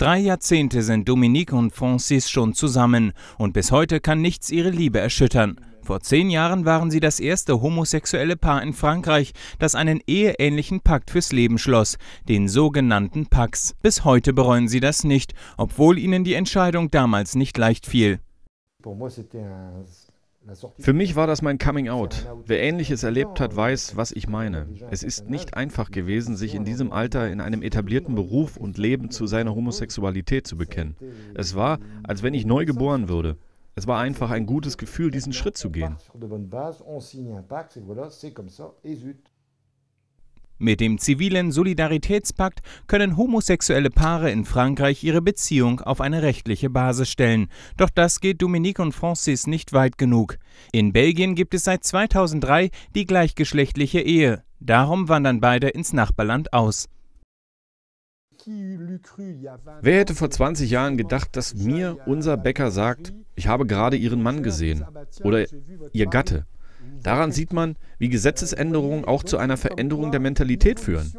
Drei Jahrzehnte sind Dominique und Francis schon zusammen und bis heute kann nichts ihre Liebe erschüttern. Vor zehn Jahren waren sie das erste homosexuelle Paar in Frankreich, das einen eheähnlichen Pakt fürs Leben schloss, den sogenannten Pax. Bis heute bereuen sie das nicht, obwohl ihnen die Entscheidung damals nicht leicht fiel. Für mich war das mein Coming Out. Wer ähnliches erlebt hat, weiß, was ich meine. Es ist nicht einfach gewesen, sich in diesem Alter in einem etablierten Beruf und Leben zu seiner Homosexualität zu bekennen. Es war, als wenn ich neu geboren würde. Es war einfach ein gutes Gefühl, diesen Schritt zu gehen. Mit dem zivilen Solidaritätspakt können homosexuelle Paare in Frankreich ihre Beziehung auf eine rechtliche Basis stellen. Doch das geht Dominique und Francis nicht weit genug. In Belgien gibt es seit 2003 die gleichgeschlechtliche Ehe. Darum wandern beide ins Nachbarland aus. Wer hätte vor 20 Jahren gedacht, dass mir unser Bäcker sagt, ich habe gerade ihren Mann gesehen oder ihr Gatte? Daran sieht man, wie Gesetzesänderungen auch zu einer Veränderung der Mentalität führen.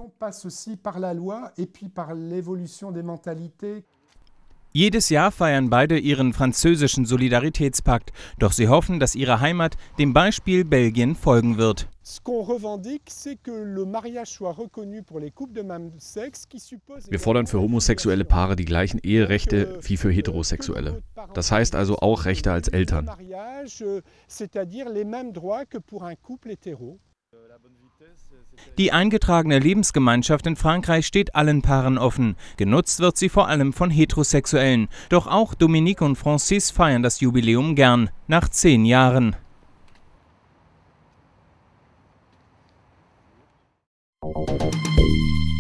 Jedes Jahr feiern beide ihren französischen Solidaritätspakt, doch sie hoffen, dass ihre Heimat dem Beispiel Belgien folgen wird. Wir fordern für homosexuelle Paare die gleichen Eherechte wie für heterosexuelle. Das heißt also auch Rechte als Eltern. Die eingetragene Lebensgemeinschaft in Frankreich steht allen Paaren offen. Genutzt wird sie vor allem von Heterosexuellen. Doch auch Dominique und Francis feiern das Jubiläum gern, nach zehn Jahren. Thank